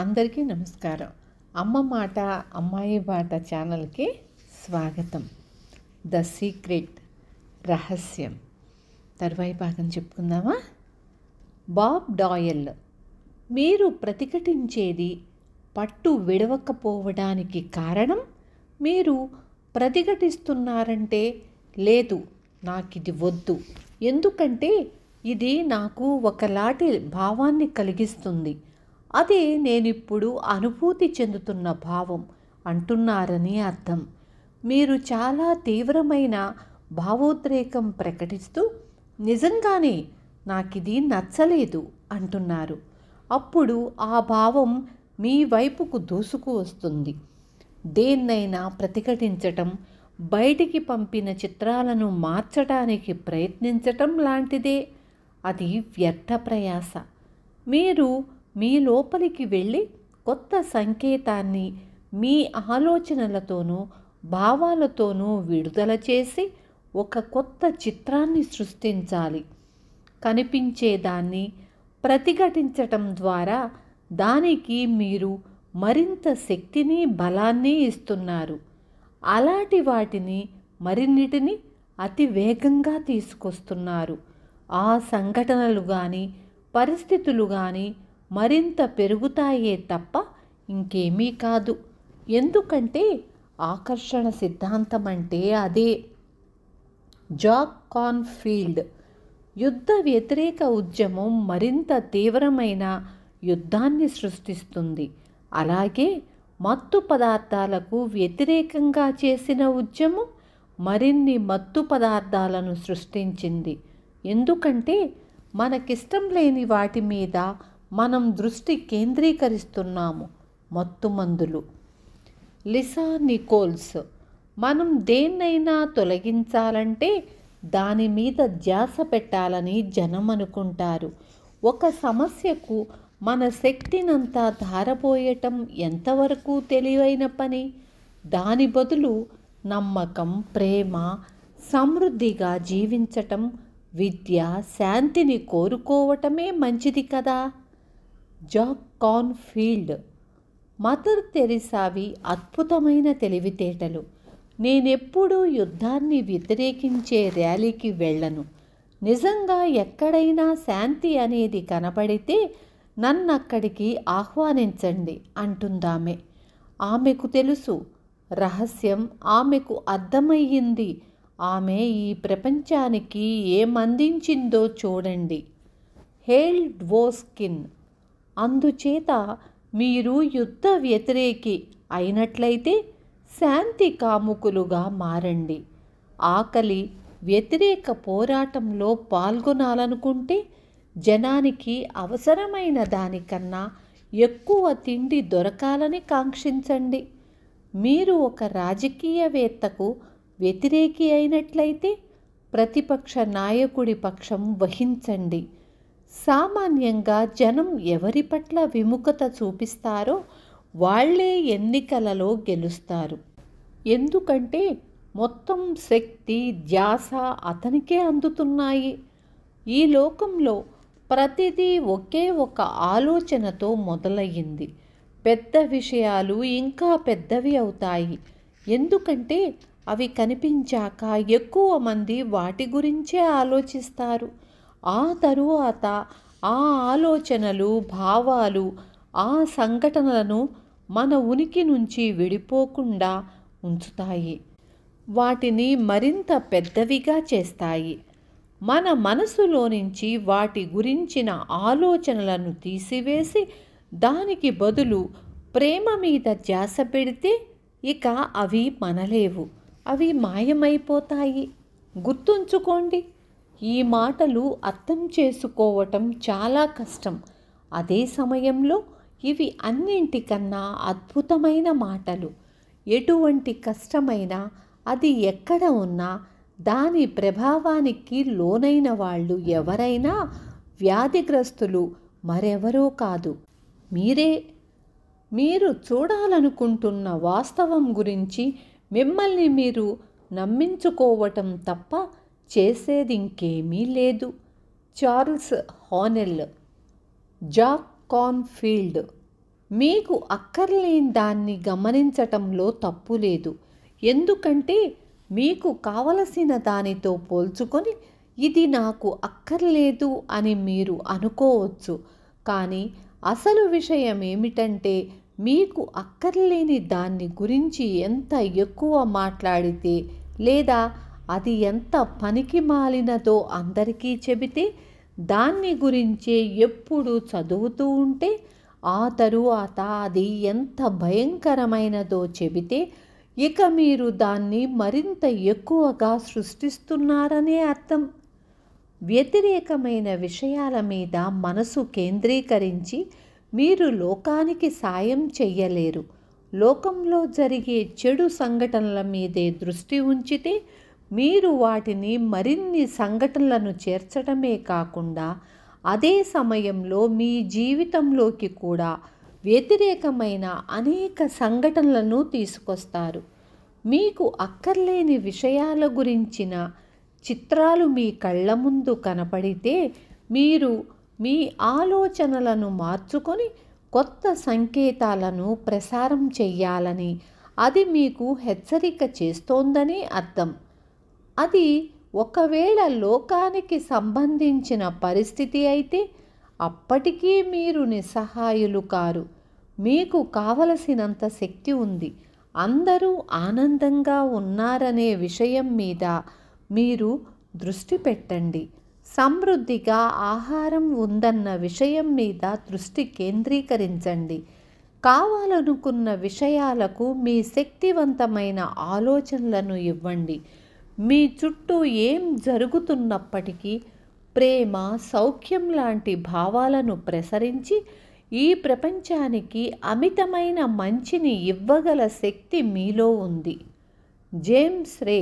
అందరికీ నమస్కారం అమ్మ మాట అమ్మాయి బాట ఛానల్కి స్వాగతం ద సీక్రెట్ రహస్యం తరువాయి భాగం చెప్పుకుందామా బాబ్ డాయల్ మీరు ప్రతిఘటించేది పట్టు విడవకపోవడానికి కారణం మీరు ప్రతిఘటిస్తున్నారంటే లేదు నాకు ఇది వద్దు ఎందుకంటే ఇది నాకు ఒకలాంటి భావాన్ని కలిగిస్తుంది అదే నేనిప్పుడు అనుభూతి చెందుతున్న భావం అంటున్నారని అర్థం మీరు చాలా తీవ్రమైన భావోద్రేకం ప్రకటిస్తూ నిజంగానే నాకిది నచ్చలేదు అంటున్నారు అప్పుడు ఆ భావం మీ వైపుకు దూసుకు వస్తుంది దేన్నైనా ప్రతిఘటించటం బయటికి పంపిన చిత్రాలను మార్చడానికి ప్రయత్నించటం లాంటిదే అది వ్యర్థ ప్రయాస మీరు మీ లోపలికి వెళ్ళి కొత్త సంకేతాన్ని మీ ఆలోచనలతోనూ భావాలతోనూ విడుదల చేసి ఒక కొత్త చిత్రాన్ని సృష్టించాలి కనిపించేదాన్ని ప్రతిఘటించటం ద్వారా దానికి మీరు మరింత శక్తిని బలాన్ని ఇస్తున్నారు అలాంటి వాటిని మరిన్నిటిని అతి వేగంగా తీసుకొస్తున్నారు ఆ సంఘటనలు కానీ పరిస్థితులు కానీ మరింత పెరుగుతాయే తప్ప ఇంకేమీ కాదు ఎందుకంటే ఆకర్షణ సిద్ధాంతం అంటే అదే జాక్ కాన్ఫీల్డ్ యుద్ధ వ్యతిరేక ఉద్యమం మరింత తీవ్రమైన యుద్ధాన్ని సృష్టిస్తుంది అలాగే మత్తు పదార్థాలకు వ్యతిరేకంగా చేసిన ఉద్యమం మరిన్ని మత్తు పదార్థాలను సృష్టించింది ఎందుకంటే మనకిష్టం లేని వాటి మీద మనం దృష్టి కేంద్రీకరిస్తున్నాము మత్తుమందులు లిసా నికోల్స్ మనం దేన్నైనా తొలగించాలంటే దాని మీద ధ్యాస పెట్టాలని జనం అనుకుంటారు ఒక సమస్యకు మన శక్తినంతా ధారపోయటం ఎంతవరకు తెలివైన పని దాని బదులు నమ్మకం ప్రేమ సమృద్ధిగా జీవించటం విద్య శాంతిని కోరుకోవటమే మంచిది కదా జాక్ కాన్ఫీల్డ్ మదర్ తెరిసావి అద్భుతమైన తెలివితేటలు నేనెప్పుడూ యుద్ధాన్ని వ్యతిరేకించే ర్యాలీకి వెళ్ళను నిజంగా ఎక్కడైనా శాంతి అనేది కనబడితే నన్నక్కడికి ఆహ్వానించండి అంటుందామె ఆమెకు తెలుసు రహస్యం ఆమెకు అర్థమయ్యింది ఆమె ఈ ప్రపంచానికి ఏమందించిందో చూడండి హేల్ డ్వోస్కిన్ అందుచేత మీరు యుద్ధ వ్యతిరేకి అయినట్లయితే శాంతి కాముకులుగా మారండి ఆకలి వ్యతిరేక పోరాటంలో పాల్గొనాలనుకుంటే జనానికి అవసరమైన దానికన్నా ఎక్కువ తిండి దొరకాలని కాంక్షించండి మీరు ఒక రాజకీయవేత్తకు వ్యతిరేకి అయినట్లయితే ప్రతిపక్ష నాయకుడి పక్షం వహించండి సామాన్యంగా జనం ఎవరి పట్ల విముఖత చూపిస్తారో వాళ్లే ఎన్నికలలో గెలుస్తారు ఎందుకంటే మొత్తం శక్తి ధ్యాస అతనికే అందుతున్నాయి ఈ లోకంలో ప్రతిదీ ఒకే ఒక ఆలోచనతో మొదలయ్యింది పెద్ద విషయాలు ఇంకా పెద్దవి అవుతాయి ఎందుకంటే అవి కనిపించాక ఎక్కువ మంది వాటి గురించే ఆలోచిస్తారు ఆ తరువాత ఆ ఆలోచనలు భావాలు ఆ సంఘటనలను మన ఉనికి నుంచి విడిపోకుండా ఉంచుతాయి వాటిని మరింత పెద్దవిగా చేస్తాయి మన మనసులో నుంచి వాటి గురించిన ఆలోచనలను తీసివేసి దానికి బదులు ప్రేమ మీద ధ్యాస పెడితే ఇక అవి మనలేవు అవి మాయమైపోతాయి గుర్తుంచుకోండి ఈ మాటలు అర్థం చేసుకోవటం చాలా కష్టం అదే సమయంలో ఇవి అన్నింటికన్నా అద్భుతమైన మాటలు ఎటువంటి కష్టమైన అది ఎక్కడ ఉన్నా దాని ప్రభావానికి లోనైన వాళ్ళు ఎవరైనా వ్యాధిగ్రస్తులు మరెవరో కాదు మీరే మీరు చూడాలనుకుంటున్న వాస్తవం గురించి మిమ్మల్ని మీరు నమ్మించుకోవటం తప్ప చేసేది ఇంకేమీ లేదు చార్ల్స్ హానెల్ జాక్ కాన్ఫీల్డ్ మీకు అక్కర్లేని దాన్ని గమనించటంలో తప్పు లేదు ఎందుకంటే మీకు కావలసిన దానితో పోల్చుకొని ఇది నాకు అక్కర్లేదు అని మీరు అనుకోవచ్చు కానీ అసలు విషయం ఏమిటంటే మీకు అక్కర్లేని దాన్ని గురించి ఎంత ఎక్కువ మాట్లాడితే లేదా అది ఎంత పనికి మాలినదో అందరికీ చెబితే దాన్ని గురించే ఎప్పుడు చదువుతూ ఉంటే ఆ తరువాత అది ఎంత భయంకరమైనదో చెబితే ఇక మీరు దాన్ని మరింత ఎక్కువగా సృష్టిస్తున్నారనే అర్థం వ్యతిరేకమైన విషయాల మీద మనసు కేంద్రీకరించి మీరు లోకానికి సాయం చెయ్యలేరు లోకంలో జరిగే చెడు సంఘటనల మీదే దృష్టి ఉంచితే మీరు వాటిని మరిన్ని సంఘటనలను చేర్చడమే కాకుండా అదే సమయంలో మీ జీవితంలోకి కూడా వ్యతిరేకమైన అనేక సంఘటనలను తీసుకొస్తారు మీకు అక్కర్లేని విషయాల గురించిన చిత్రాలు మీ కళ్ళ ముందు కనపడితే మీరు మీ ఆలోచనలను మార్చుకొని కొత్త సంకేతాలను ప్రసారం చెయ్యాలని అది మీకు హెచ్చరిక చేస్తోందని అర్థం అది ఒకవేళ లోకానికి సంబంధించిన పరిస్థితి అయితే అప్పటికీ మీరు నిస్సహాయులు కారు మీకు కావలసినంత శక్తి ఉంది అందరూ ఆనందంగా ఉన్నారనే విషయం మీద మీరు దృష్టి పెట్టండి సమృద్ధిగా ఆహారం ఉందన్న విషయం మీద దృష్టి కేంద్రీకరించండి కావాలనుకున్న విషయాలకు మీ శక్తివంతమైన ఆలోచనలను ఇవ్వండి మీ చుట్టూ ఏం జరుగుతున్నప్పటికీ ప్రేమ సౌఖ్యం లాంటి భావాలను ప్రసరించి ఈ ప్రపంచానికి అమితమైన మంచిని ఇవ్వగల శక్తి మీలో ఉంది జేమ్స్ రే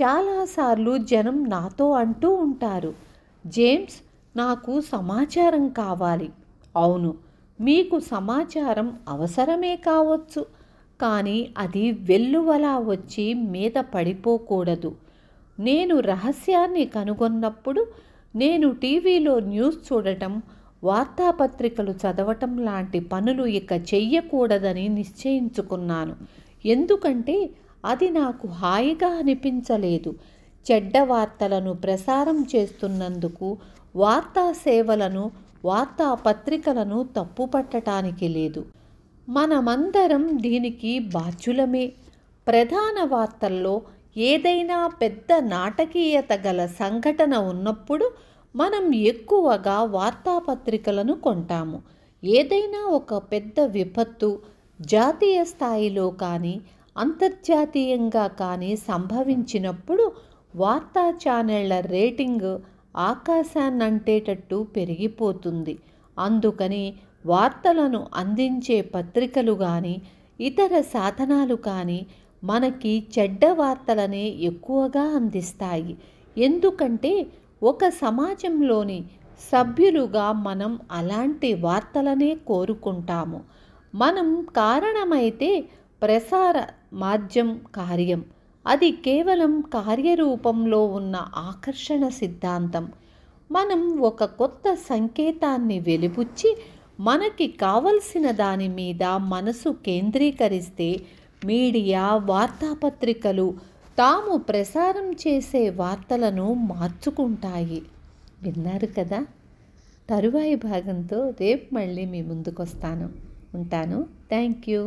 చాలాసార్లు జనం నాతో అంటూ ఉంటారు జేమ్స్ నాకు సమాచారం కావాలి అవును మీకు సమాచారం అవసరమే కావచ్చు కానీ అది వెల్లువలా వచ్చి మీద పడిపోకూడదు నేను రహస్యాన్ని కనుగొన్నప్పుడు నేను టీవీలో న్యూస్ చూడటం వార్తాపత్రికలు చదవటం లాంటి పనులు ఇక చెయ్యకూడదని నిశ్చయించుకున్నాను ఎందుకంటే అది నాకు హాయిగా అనిపించలేదు చెడ్డ వార్తలను ప్రసారం చేస్తున్నందుకు వార్తా సేవలను వార్తాపత్రికలను తప్పుపట్టడానికి లేదు మనమందరం దీనికి బాధ్యులమే ప్రధాన వార్తల్లో ఏదైనా పెద్ద నాటకీయత గల సంఘటన ఉన్నప్పుడు మనం ఎక్కువగా వార్తాపత్రికలను కొంటాము ఏదైనా ఒక పెద్ద విపత్తు జాతీయ స్థాయిలో కానీ అంతర్జాతీయంగా కానీ సంభవించినప్పుడు వార్తా ఛానళ్ల రేటింగ్ ఆకాశాన్నంటేటట్టు పెరిగిపోతుంది అందుకని వార్తలను అందించే పత్రికలు కానీ ఇతర సాధనాలు కానీ మనకి చెడ్డ వార్తలనే ఎక్కువగా అందిస్తాయి ఎందుకంటే ఒక సమాజంలోని సభ్యులుగా మనం అలాంటి వార్తలనే కోరుకుంటాము మనం కారణమైతే ప్రసార మాధ్యం కార్యం అది కేవలం కార్యరూపంలో ఉన్న ఆకర్షణ సిద్ధాంతం మనం ఒక కొత్త సంకేతాన్ని వెలిపుచ్చి మనకి కావలసిన దాని మీద మనసు కేంద్రీకరిస్తే మీడియా వార్తాపత్రికలు తాము ప్రసారం చేసే వార్తలను మార్చుకుంటాయి విన్నారు కదా తరువాయి భాగంతో రేపు మళ్ళీ మీ ముందుకొస్తాను ఉంటాను థ్యాంక్ యూ